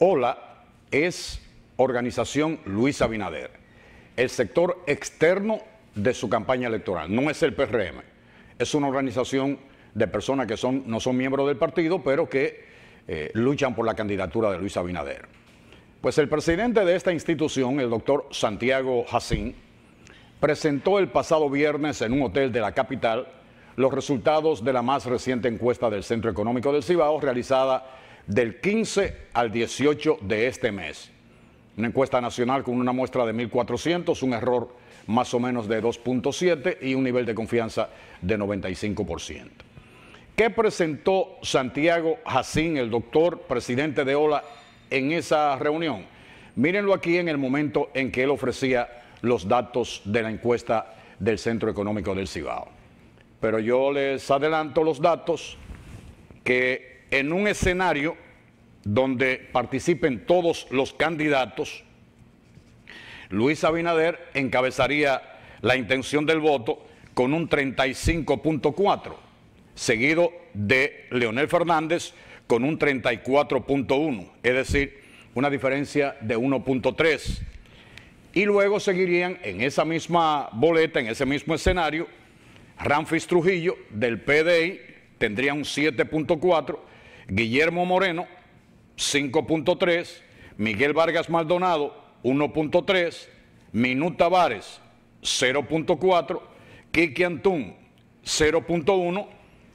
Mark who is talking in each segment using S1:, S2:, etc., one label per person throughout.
S1: Hola es organización Luis Abinader, el sector externo de su campaña electoral, no es el PRM, es una organización de personas que son, no son miembros del partido, pero que eh, luchan por la candidatura de Luis Abinader. Pues el presidente de esta institución, el doctor Santiago Jacín, presentó el pasado viernes en un hotel de la capital los resultados de la más reciente encuesta del Centro Económico del Cibao realizada del 15 al 18 de este mes. Una encuesta nacional con una muestra de 1.400, un error más o menos de 2.7 y un nivel de confianza de 95%. ¿Qué presentó Santiago Jacín, el doctor presidente de OLA, en esa reunión? Mírenlo aquí en el momento en que él ofrecía los datos de la encuesta del Centro Económico del Cibao. Pero yo les adelanto los datos que en un escenario donde participen todos los candidatos, Luis Abinader encabezaría la intención del voto con un 35.4, seguido de Leonel Fernández con un 34.1, es decir, una diferencia de 1.3. Y luego seguirían en esa misma boleta, en ese mismo escenario, Ramfis Trujillo del PDI tendría un 7.4 Guillermo Moreno, 5.3, Miguel Vargas Maldonado, 1.3, Minuta Tavares, 0.4, Kiki Antún, 0.1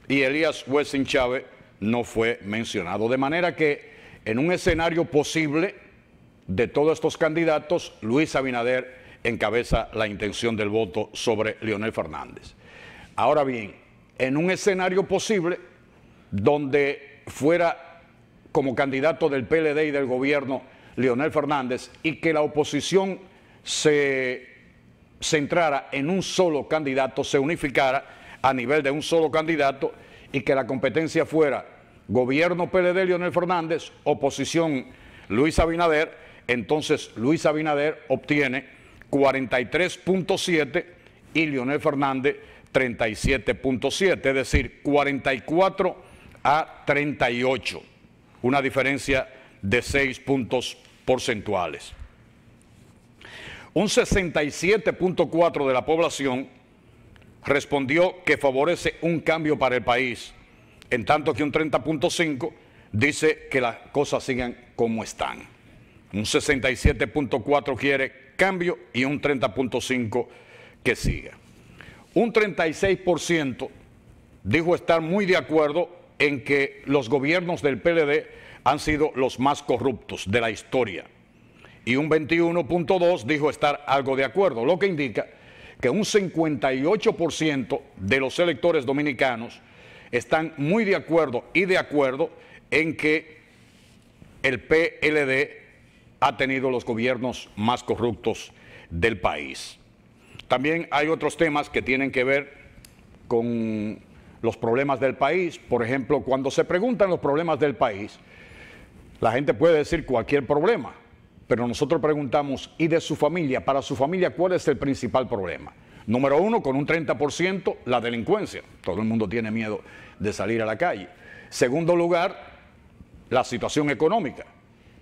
S1: y Elías Wessing Chávez no fue mencionado. De manera que en un escenario posible de todos estos candidatos, Luis Abinader encabeza la intención del voto sobre Leonel Fernández. Ahora bien, en un escenario posible donde fuera como candidato del PLD y del gobierno Leonel Fernández y que la oposición se centrara en un solo candidato, se unificara a nivel de un solo candidato y que la competencia fuera gobierno PLD Leonel Fernández, oposición Luis Abinader, entonces Luis Abinader obtiene 43.7 y Leonel Fernández 37.7, es decir, 44 a 38, una diferencia de 6 puntos porcentuales. Un 67.4 de la población respondió que favorece un cambio para el país, en tanto que un 30.5 dice que las cosas sigan como están. Un 67.4 quiere cambio y un 30.5 que siga. Un 36% dijo estar muy de acuerdo en que los gobiernos del PLD han sido los más corruptos de la historia. Y un 21.2 dijo estar algo de acuerdo, lo que indica que un 58% de los electores dominicanos están muy de acuerdo y de acuerdo en que el PLD ha tenido los gobiernos más corruptos del país. También hay otros temas que tienen que ver con los problemas del país. Por ejemplo, cuando se preguntan los problemas del país, la gente puede decir cualquier problema, pero nosotros preguntamos, ¿y de su familia? Para su familia, ¿cuál es el principal problema? Número uno, con un 30%, la delincuencia. Todo el mundo tiene miedo de salir a la calle. Segundo lugar, la situación económica.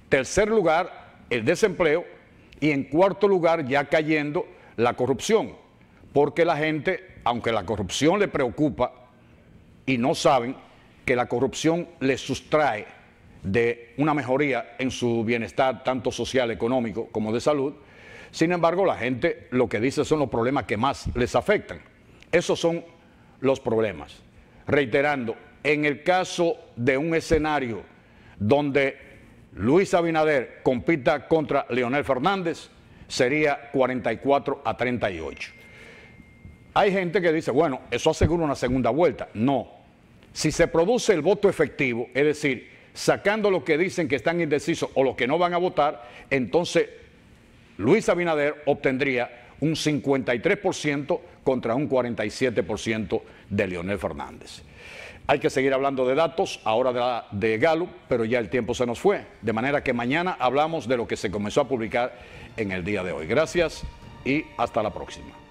S1: Tercer lugar, el desempleo. Y en cuarto lugar, ya cayendo, la corrupción. Porque la gente, aunque la corrupción le preocupa, y no saben que la corrupción les sustrae de una mejoría en su bienestar, tanto social, económico como de salud. Sin embargo, la gente lo que dice son los problemas que más les afectan. Esos son los problemas. Reiterando, en el caso de un escenario donde Luis Abinader compita contra Leonel Fernández, sería 44 a 38. Hay gente que dice, bueno, eso asegura una segunda vuelta. No, si se produce el voto efectivo, es decir, sacando los que dicen que están indecisos o los que no van a votar, entonces Luis Abinader obtendría un 53% contra un 47% de Leonel Fernández. Hay que seguir hablando de datos, ahora de, Galo, pero ya el tiempo se nos fue. De manera que mañana hablamos de lo que se comenzó a publicar en el día de hoy. Gracias y hasta la próxima.